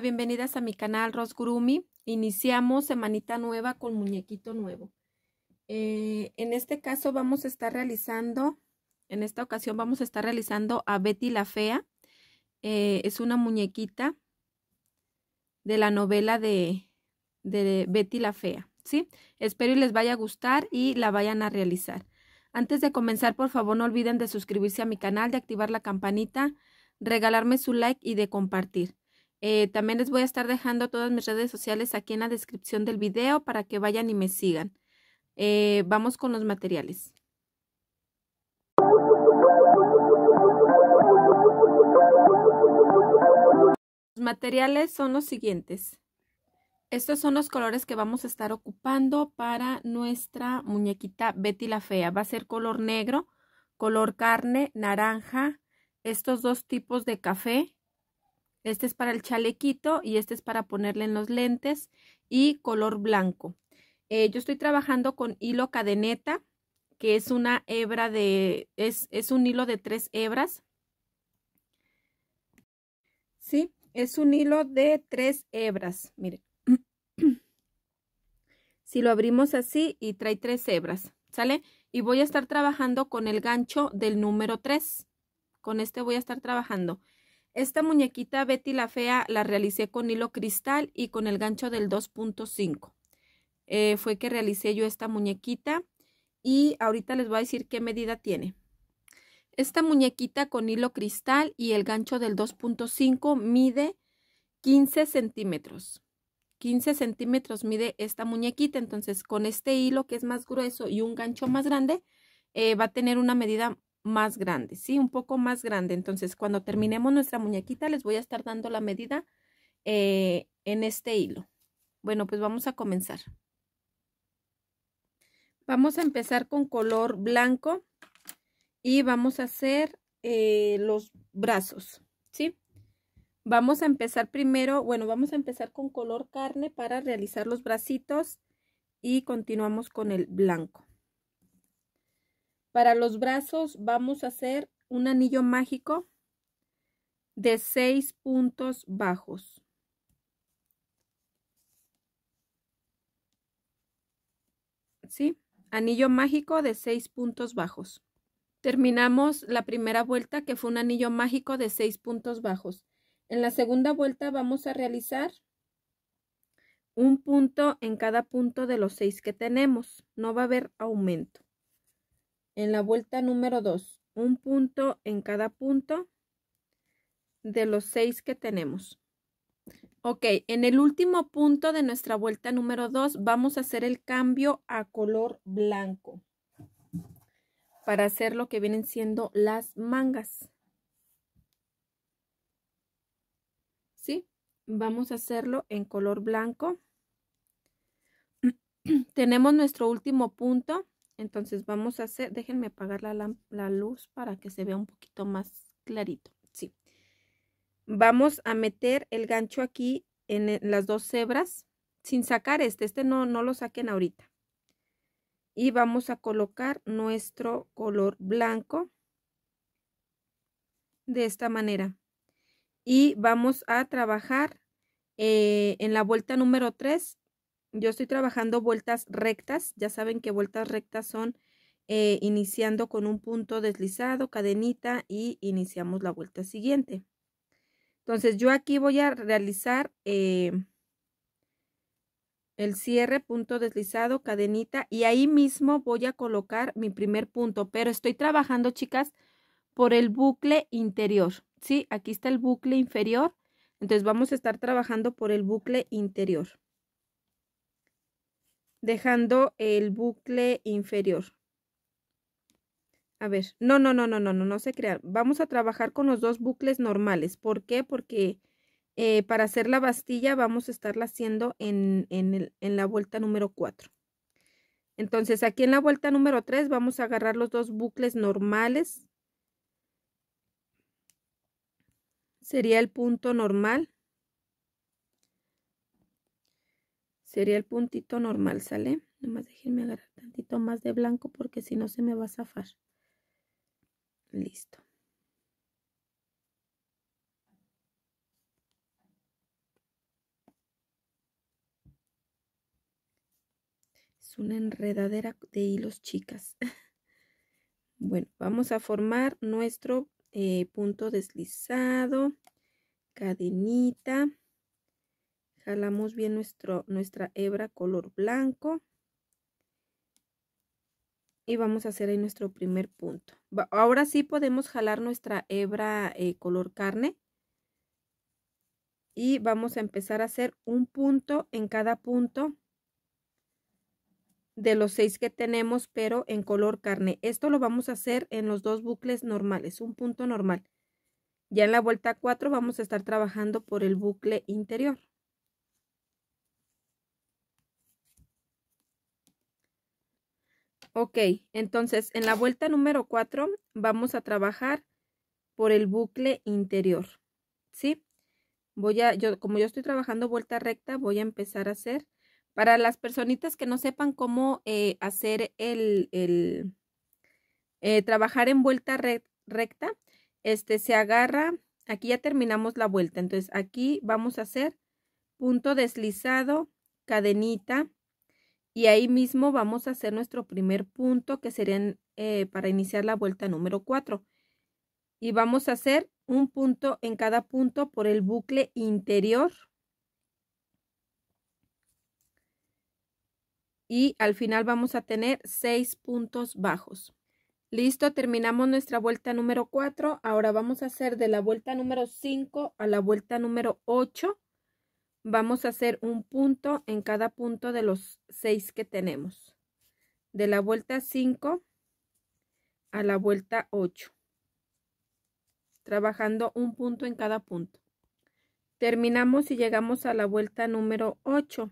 bienvenidas a mi canal Grumi. Iniciamos semanita nueva con muñequito nuevo. Eh, en este caso vamos a estar realizando, en esta ocasión vamos a estar realizando a Betty la Fea. Eh, es una muñequita de la novela de, Betty la Fea, ¿sí? Espero y les vaya a gustar y la vayan a realizar. Antes de comenzar, por favor, no olviden de suscribirse a mi canal, de activar la campanita, regalarme su like y de compartir. Eh, también les voy a estar dejando todas mis redes sociales aquí en la descripción del video para que vayan y me sigan. Eh, vamos con los materiales. Los materiales son los siguientes. Estos son los colores que vamos a estar ocupando para nuestra muñequita Betty la Fea. Va a ser color negro, color carne, naranja, estos dos tipos de café, este es para el chalequito y este es para ponerle en los lentes y color blanco. Eh, yo estoy trabajando con hilo cadeneta, que es una hebra de, es, es un hilo de tres hebras. ¿Sí? Es un hilo de tres hebras, miren. si lo abrimos así y trae tres hebras, ¿sale? Y voy a estar trabajando con el gancho del número 3. Con este voy a estar trabajando. Esta muñequita Betty la Fea la realicé con hilo cristal y con el gancho del 2.5. Eh, fue que realicé yo esta muñequita y ahorita les voy a decir qué medida tiene. Esta muñequita con hilo cristal y el gancho del 2.5 mide 15 centímetros. 15 centímetros mide esta muñequita, entonces con este hilo que es más grueso y un gancho más grande, eh, va a tener una medida más grande, ¿sí? Un poco más grande. Entonces, cuando terminemos nuestra muñequita, les voy a estar dando la medida eh, en este hilo. Bueno, pues vamos a comenzar. Vamos a empezar con color blanco y vamos a hacer eh, los brazos, ¿sí? Vamos a empezar primero, bueno, vamos a empezar con color carne para realizar los bracitos y continuamos con el blanco. Para los brazos vamos a hacer un anillo mágico de 6 puntos bajos. ¿Sí? Anillo mágico de seis puntos bajos. Terminamos la primera vuelta que fue un anillo mágico de seis puntos bajos. En la segunda vuelta vamos a realizar un punto en cada punto de los seis que tenemos. No va a haber aumento en la vuelta número 2, un punto en cada punto de los seis que tenemos. Ok, en el último punto de nuestra vuelta número 2 vamos a hacer el cambio a color blanco para hacer lo que vienen siendo las mangas. ¿Sí? Vamos a hacerlo en color blanco. Tenemos nuestro último punto entonces vamos a hacer, déjenme apagar la, luz para que se vea un poquito más clarito. Sí. Vamos a meter el gancho aquí en las dos cebras, sin sacar este. Este no, no lo saquen ahorita. Y vamos a colocar nuestro color blanco de esta manera. Y vamos a trabajar eh, en la vuelta número 3 yo estoy trabajando vueltas rectas. Ya saben que vueltas rectas son eh, iniciando con un punto deslizado, cadenita y iniciamos la vuelta siguiente. Entonces yo aquí voy a realizar eh, el cierre, punto deslizado, cadenita y ahí mismo voy a colocar mi primer punto, pero estoy trabajando chicas por el bucle interior, ¿sí? Aquí está el bucle inferior, entonces vamos a estar trabajando por el bucle interior dejando el bucle inferior. A ver, no, no, no, no, no, no, no se crea Vamos a trabajar con los dos bucles normales. ¿Por qué? Porque eh, para hacer la bastilla vamos a estarla haciendo en, en la vuelta número 4. Entonces aquí en la vuelta número 3 vamos a agarrar los dos bucles normales. Sería el punto normal sería el puntito normal, ¿sale? más déjenme agarrar tantito más de blanco porque si no se me va a zafar. Listo. Es una enredadera de hilos chicas. bueno, vamos a formar nuestro eh, punto deslizado, cadenita. Jalamos bien nuestro, nuestra hebra color blanco. Y vamos a hacer ahí nuestro primer punto. Ahora sí podemos jalar nuestra hebra eh, color carne. Y vamos a empezar a hacer un punto en cada punto de los seis que tenemos, pero en color carne. Esto lo vamos a hacer en los dos bucles normales, un punto normal. Ya en la vuelta 4 vamos a estar trabajando por el bucle interior. Ok, entonces en la vuelta número 4 vamos a trabajar por el bucle interior, ¿sí? Voy a, yo, como yo estoy trabajando vuelta recta, voy a empezar a hacer. Para las personitas que no sepan cómo eh, hacer el, eh, trabajar en vuelta recta, este se agarra, aquí ya terminamos la vuelta, entonces aquí vamos a hacer punto deslizado, cadenita, y ahí mismo vamos a hacer nuestro primer punto que serían eh, para iniciar la vuelta número 4. Y vamos a hacer un punto en cada punto por el bucle interior. Y al final vamos a tener seis puntos bajos. Listo, terminamos nuestra vuelta número 4. Ahora vamos a hacer de la vuelta número 5 a la vuelta número 8 vamos a hacer un punto en cada punto de los seis que tenemos. De la vuelta 5 a la vuelta 8. Trabajando un punto en cada punto. Terminamos y llegamos a la vuelta número 8.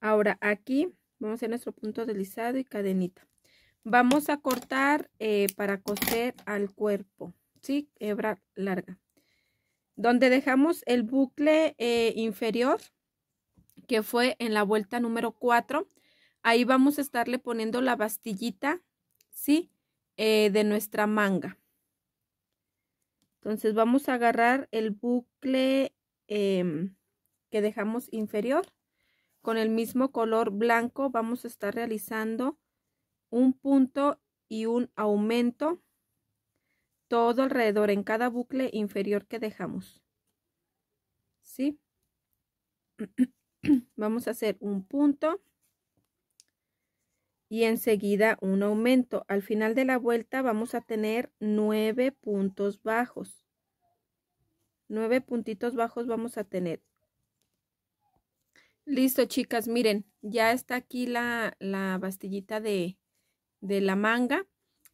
Ahora aquí vamos a hacer nuestro punto deslizado y cadenita. Vamos a cortar eh, para coser al cuerpo. ¿Sí? Hebra larga donde dejamos el bucle eh, inferior, que fue en la vuelta número 4. Ahí vamos a estarle poniendo la bastillita, ¿sí? Eh, de nuestra manga. Entonces vamos a agarrar el bucle em, que dejamos inferior. Con el mismo color blanco vamos a estar realizando un punto y un aumento todo alrededor en cada bucle inferior que dejamos. ¿Sí? Vamos a hacer un punto y enseguida un aumento. Al final de la vuelta vamos a tener nueve puntos bajos. Nueve puntitos bajos vamos a tener. Listo, chicas, miren, ya está aquí la, la bastillita de, de la manga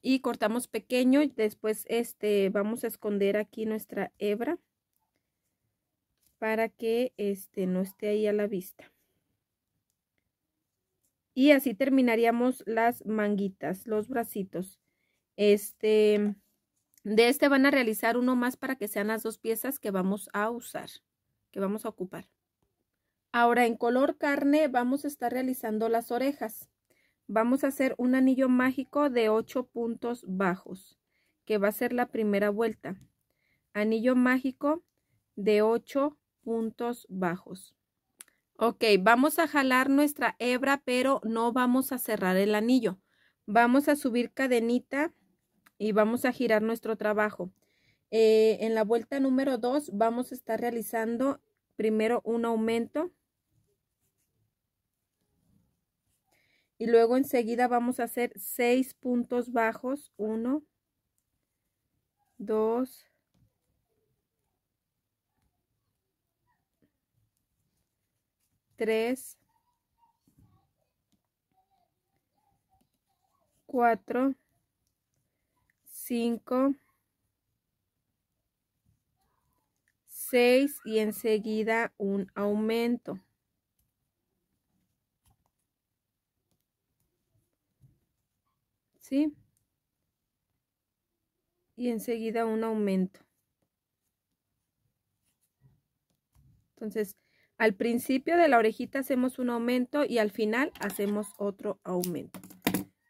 y cortamos pequeño y después este vamos a esconder aquí nuestra hebra para que este no esté ahí a la vista y así terminaríamos las manguitas los bracitos este de este van a realizar uno más para que sean las dos piezas que vamos a usar que vamos a ocupar ahora en color carne vamos a estar realizando las orejas vamos a hacer un anillo mágico de 8 puntos bajos, que va a ser la primera vuelta. Anillo mágico de 8 puntos bajos. Ok, vamos a jalar nuestra hebra, pero no vamos a cerrar el anillo. Vamos a subir cadenita y vamos a girar nuestro trabajo. Eh, en la vuelta número 2 vamos a estar realizando primero un aumento y luego enseguida vamos a hacer 6 puntos bajos 1 2 3 4 5 6 y enseguida un aumento ¿sí? Y enseguida un aumento. Entonces, al principio de la orejita hacemos un aumento y al final hacemos otro aumento.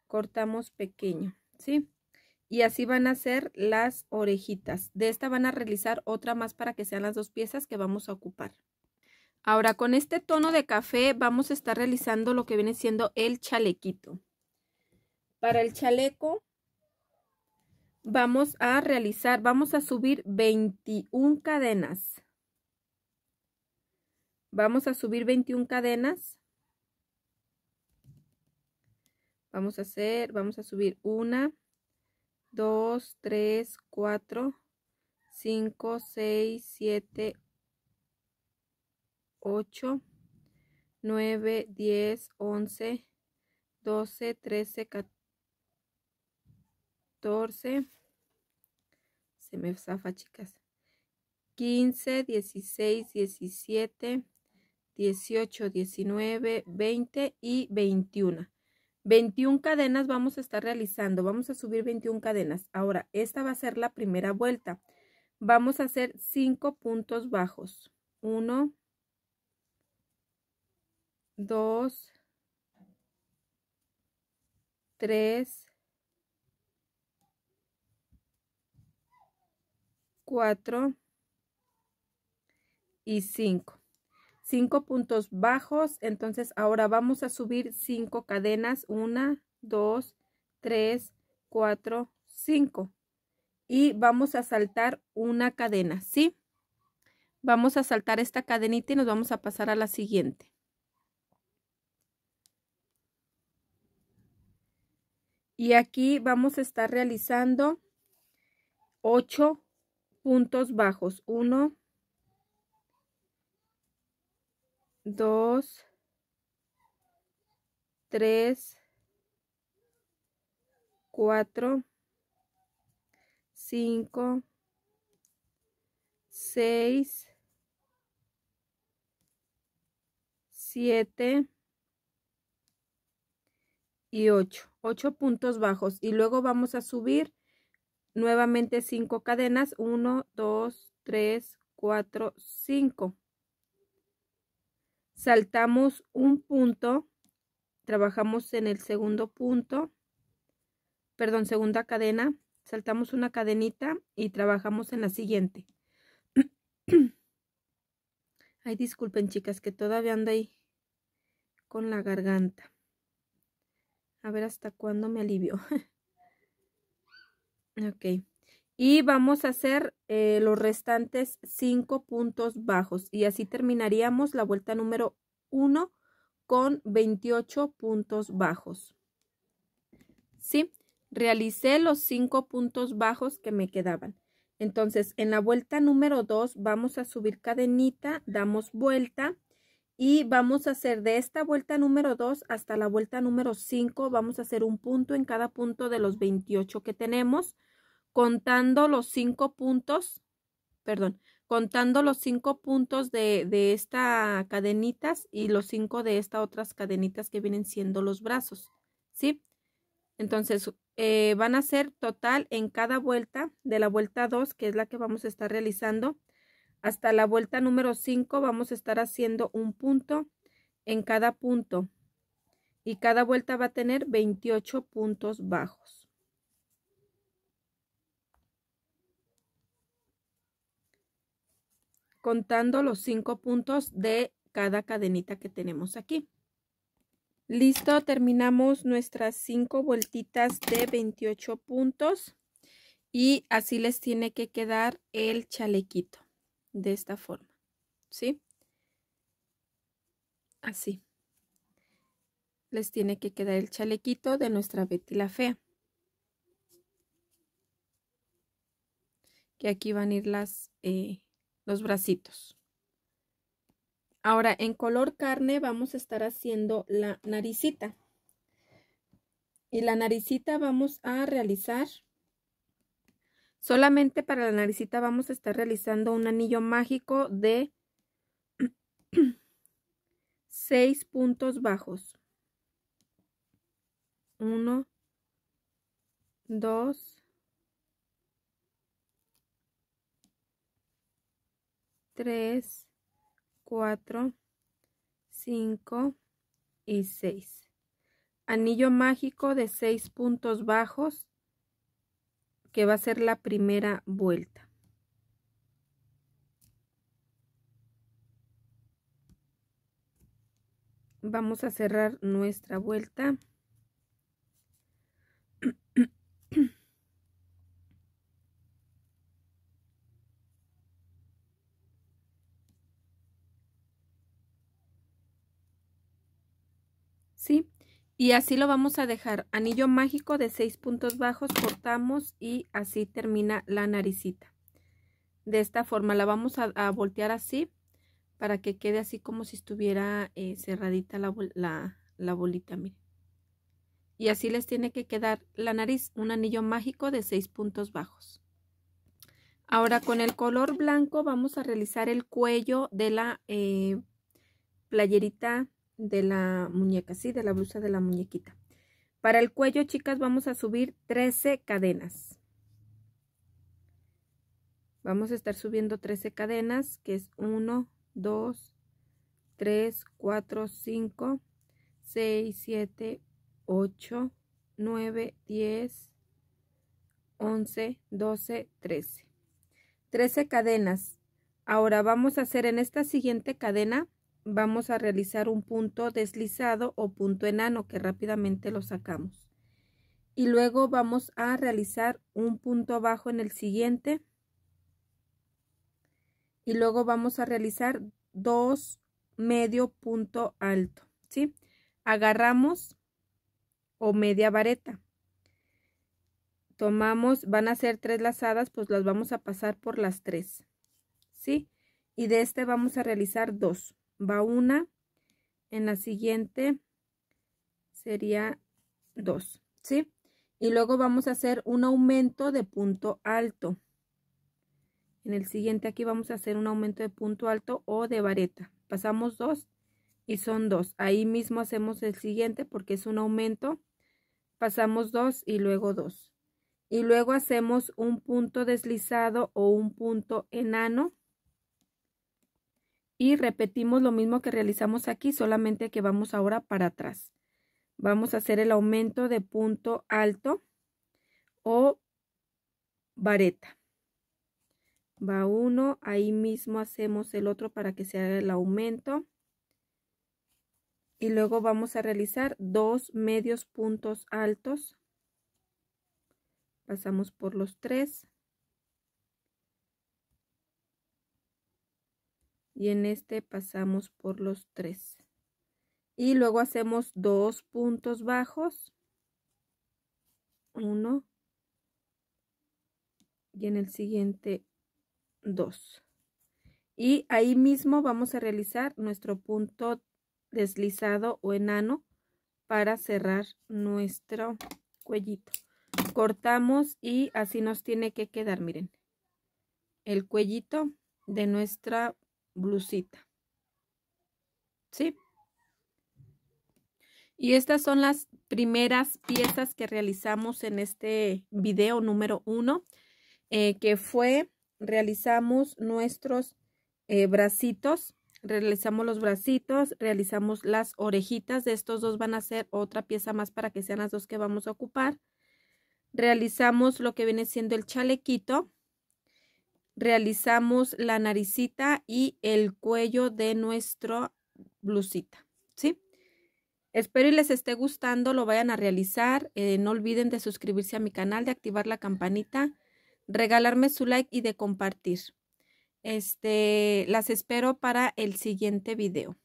Cortamos pequeño, ¿sí? Y así van a ser las orejitas. De esta van a realizar otra más para que sean las dos piezas que vamos a ocupar. Ahora con este tono de café vamos a estar realizando lo que viene siendo el chalequito. Para el chaleco vamos a realizar, vamos a subir 21 cadenas. Vamos a subir 21 cadenas. Vamos a hacer, vamos a subir 1, 2, 3, 4, 5, 6, 7, 8, 9, 10, 11, 12, 13, 14. 14, se me zafa chicas, 15, 16, 17, 18, 19, 20 y 21. 21 cadenas vamos a estar realizando, vamos a subir 21 cadenas. Ahora, esta va a ser la primera vuelta. Vamos a hacer 5 puntos bajos. 1, 2, 3, 4 y 5. 5 puntos bajos, entonces ahora vamos a subir 5 cadenas, 1, 2, 3, 4, 5. Y vamos a saltar una cadena, ¿sí? Vamos a saltar esta cadenita y nos vamos a pasar a la siguiente. Y aquí vamos a estar realizando 8 puntos bajos. 1, 2, 3, 4, 5, 6, 7 y 8. 8 puntos bajos. Y luego vamos a subir nuevamente cinco cadenas, 1, 2, 3, 4, 5. Saltamos un punto, trabajamos en el segundo punto, perdón, segunda cadena, saltamos una cadenita y trabajamos en la siguiente. Ay, disculpen chicas que todavía ando ahí con la garganta. A ver hasta cuándo me alivio. Ok. Y vamos a hacer eh, los restantes 5 puntos bajos. Y así terminaríamos la vuelta número 1 con 28 puntos bajos. ¿Sí? Realicé los cinco puntos bajos que me quedaban. Entonces, en la vuelta número 2 vamos a subir cadenita, damos vuelta y vamos a hacer de esta vuelta número 2 hasta la vuelta número 5, vamos a hacer un punto en cada punto de los 28 que tenemos, contando los 5 puntos, perdón, contando los 5 puntos de, de esta cadenitas y los 5 de estas otras cadenitas que vienen siendo los brazos, ¿sí? Entonces, eh, van a ser total en cada vuelta, de la vuelta 2, que es la que vamos a estar realizando, hasta la vuelta número 5 vamos a estar haciendo un punto en cada punto. Y cada vuelta va a tener 28 puntos bajos. Contando los 5 puntos de cada cadenita que tenemos aquí. Listo, terminamos nuestras 5 vueltitas de 28 puntos y así les tiene que quedar el chalequito de esta forma. ¿Sí? Así. Les tiene que quedar el chalequito de nuestra Betty la Fea. Que aquí van a ir las, eh, los bracitos. Ahora, en color carne vamos a estar haciendo la naricita. Y la naricita vamos a realizar Solamente para la naricita vamos a estar realizando un anillo mágico de 6 puntos bajos. 1, 2, 3, 4, 5 y 6. Anillo mágico de 6 puntos bajos que va a ser la primera vuelta. Vamos a cerrar nuestra vuelta. Y así lo vamos a dejar. Anillo mágico de 6 puntos bajos, cortamos y así termina la naricita. De esta forma la vamos a, voltear así para que quede así como si estuviera eh, cerradita la, bolita, miren. Y así les tiene que quedar la nariz, un anillo mágico de 6 puntos bajos. Ahora con el color blanco vamos a realizar el cuello de la eh, playerita de la muñeca, ¿sí? De la blusa de la muñequita. Para el cuello, chicas, vamos a subir 13 cadenas. Vamos a estar subiendo 13 cadenas, que es 1, 2, 3, 4, 5, 6, 7, 8, 9, 10, 11, 12, 13. 13 cadenas. Ahora vamos a hacer en esta siguiente cadena vamos a realizar un punto deslizado o punto enano que rápidamente lo sacamos. Y luego vamos a realizar un punto bajo en el siguiente. Y luego vamos a realizar dos medio punto alto, ¿sí? Agarramos o media vareta. Tomamos, van a ser tres lazadas, pues las vamos a pasar por las tres, ¿sí? Y de este vamos a realizar dos va una, en la siguiente sería dos, ¿sí? Y luego vamos a hacer un aumento de punto alto. En el siguiente aquí vamos a hacer un aumento de punto alto o de vareta. Pasamos dos y son dos. Ahí mismo hacemos el siguiente porque es un aumento. Pasamos dos y luego dos. Y luego hacemos un punto deslizado o un punto enano y repetimos lo mismo que realizamos aquí, solamente que vamos ahora para atrás. Vamos a hacer el aumento de punto alto o vareta. Va uno, ahí mismo hacemos el otro para que se haga el aumento. Y luego vamos a realizar dos medios puntos altos. Pasamos por los tres. y en este pasamos por los tres y luego hacemos dos puntos bajos uno y en el siguiente dos y ahí mismo vamos a realizar nuestro punto deslizado o enano para cerrar nuestro cuellito cortamos y así nos tiene que quedar miren el cuellito de nuestra blusita. ¿Sí? Y estas son las primeras piezas que realizamos en este video número uno, eh, que fue, realizamos nuestros eh, bracitos, realizamos los bracitos, realizamos las orejitas, de estos dos van a ser otra pieza más para que sean las dos que vamos a ocupar. Realizamos lo que viene siendo el chalequito, realizamos la naricita y el cuello de nuestro blusita, ¿sí? Espero y les esté gustando, lo vayan a realizar. Eh, no olviden de suscribirse a mi canal, de activar la campanita, regalarme su like y de compartir. Este, las espero para el siguiente video.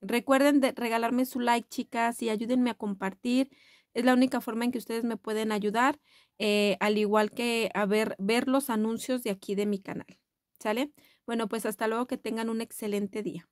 Recuerden de regalarme su like, chicas, y ayúdenme a compartir. Es la única forma en que ustedes me pueden ayudar, eh, al igual que a ver, ver los anuncios de aquí de mi canal. ¿Sale? Bueno, pues hasta luego, que tengan un excelente día.